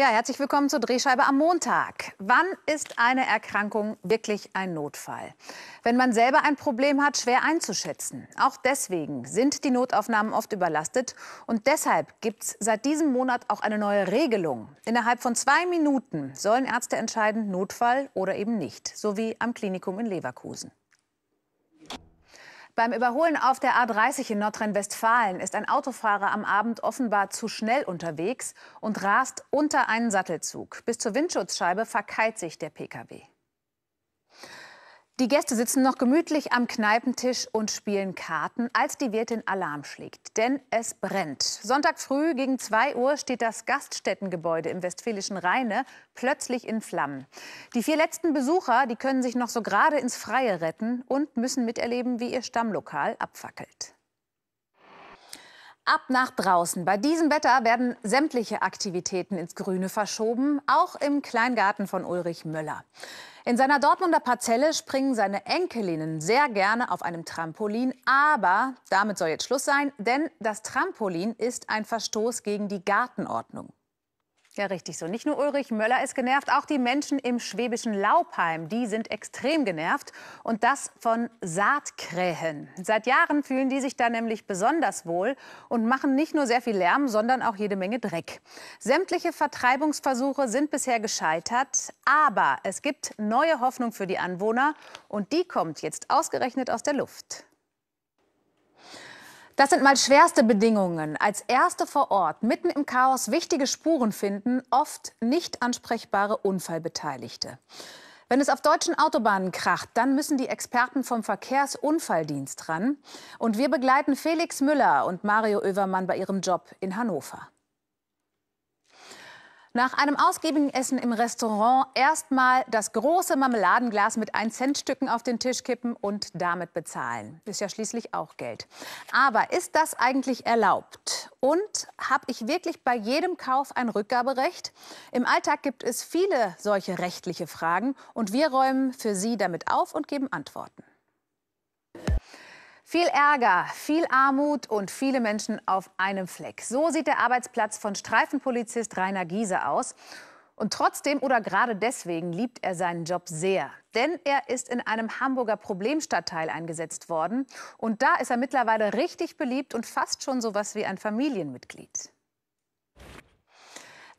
Ja, herzlich willkommen zur Drehscheibe am Montag. Wann ist eine Erkrankung wirklich ein Notfall? Wenn man selber ein Problem hat, schwer einzuschätzen. Auch deswegen sind die Notaufnahmen oft überlastet. Und deshalb gibt es seit diesem Monat auch eine neue Regelung. Innerhalb von zwei Minuten sollen Ärzte entscheiden, Notfall oder eben nicht. So wie am Klinikum in Leverkusen. Beim Überholen auf der A30 in Nordrhein-Westfalen ist ein Autofahrer am Abend offenbar zu schnell unterwegs und rast unter einen Sattelzug. Bis zur Windschutzscheibe verkeilt sich der Pkw. Die Gäste sitzen noch gemütlich am Kneipentisch und spielen Karten, als die Wirtin Alarm schlägt. Denn es brennt. Sonntag früh gegen 2 Uhr steht das Gaststättengebäude im westfälischen Rheine plötzlich in Flammen. Die vier letzten Besucher, die können sich noch so gerade ins Freie retten und müssen miterleben, wie ihr Stammlokal abfackelt. Ab nach draußen. Bei diesem Wetter werden sämtliche Aktivitäten ins Grüne verschoben, auch im Kleingarten von Ulrich Möller. In seiner Dortmunder Parzelle springen seine Enkelinnen sehr gerne auf einem Trampolin. Aber damit soll jetzt Schluss sein, denn das Trampolin ist ein Verstoß gegen die Gartenordnung ja richtig so. Nicht nur Ulrich Möller ist genervt, auch die Menschen im schwäbischen Laubheim, die sind extrem genervt. Und das von Saatkrähen. Seit Jahren fühlen die sich da nämlich besonders wohl und machen nicht nur sehr viel Lärm, sondern auch jede Menge Dreck. Sämtliche Vertreibungsversuche sind bisher gescheitert. Aber es gibt neue Hoffnung für die Anwohner. Und die kommt jetzt ausgerechnet aus der Luft. Das sind mal schwerste Bedingungen. Als Erste vor Ort, mitten im Chaos, wichtige Spuren finden, oft nicht ansprechbare Unfallbeteiligte. Wenn es auf deutschen Autobahnen kracht, dann müssen die Experten vom Verkehrsunfalldienst ran. Und wir begleiten Felix Müller und Mario Oevermann bei ihrem Job in Hannover. Nach einem ausgiebigen Essen im Restaurant erstmal das große Marmeladenglas mit 1-Cent-Stücken auf den Tisch kippen und damit bezahlen. Ist ja schließlich auch Geld. Aber ist das eigentlich erlaubt? Und habe ich wirklich bei jedem Kauf ein Rückgaberecht? Im Alltag gibt es viele solche rechtliche Fragen und wir räumen für Sie damit auf und geben Antworten. Viel Ärger, viel Armut und viele Menschen auf einem Fleck. So sieht der Arbeitsplatz von Streifenpolizist Rainer Giese aus. Und trotzdem oder gerade deswegen liebt er seinen Job sehr. Denn er ist in einem Hamburger Problemstadtteil eingesetzt worden. Und da ist er mittlerweile richtig beliebt und fast schon so was wie ein Familienmitglied.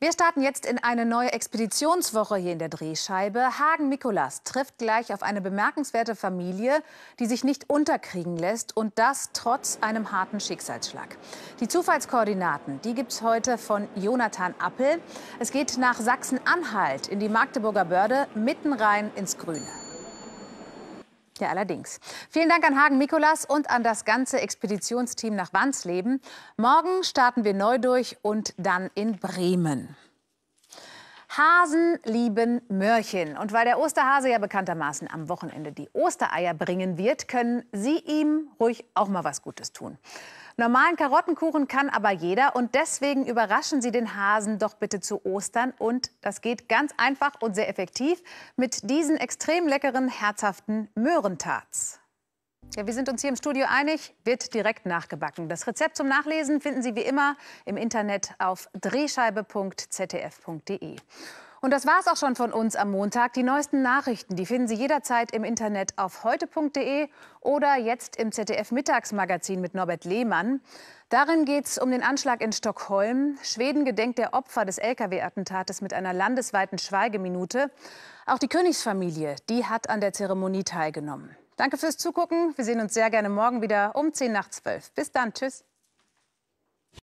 Wir starten jetzt in eine neue Expeditionswoche hier in der Drehscheibe. Hagen Mikolas trifft gleich auf eine bemerkenswerte Familie, die sich nicht unterkriegen lässt und das trotz einem harten Schicksalsschlag. Die Zufallskoordinaten, die gibt's heute von Jonathan Appel. Es geht nach Sachsen-Anhalt in die Magdeburger Börde mitten rein ins Grüne. Ja, allerdings. Vielen Dank an Hagen Mikolas und an das ganze Expeditionsteam nach Wandsleben. Morgen starten wir neu durch und dann in Bremen. Hasen lieben Mörchen. Und weil der Osterhase ja bekanntermaßen am Wochenende die Ostereier bringen wird, können Sie ihm ruhig auch mal was Gutes tun. Normalen Karottenkuchen kann aber jeder und deswegen überraschen Sie den Hasen doch bitte zu Ostern und das geht ganz einfach und sehr effektiv mit diesen extrem leckeren, herzhaften Möhrentarts. Ja, wir sind uns hier im Studio einig, wird direkt nachgebacken. Das Rezept zum Nachlesen finden Sie wie immer im Internet auf drehscheibe.zdf.de. Und das war's auch schon von uns am Montag. Die neuesten Nachrichten, die finden Sie jederzeit im Internet auf heute.de oder jetzt im ZDF Mittagsmagazin mit Norbert Lehmann. Darin geht's um den Anschlag in Stockholm. Schweden gedenkt der Opfer des Lkw-Attentates mit einer landesweiten Schweigeminute. Auch die Königsfamilie, die hat an der Zeremonie teilgenommen. Danke fürs Zugucken. Wir sehen uns sehr gerne morgen wieder um 10 nach 12. Bis dann. Tschüss.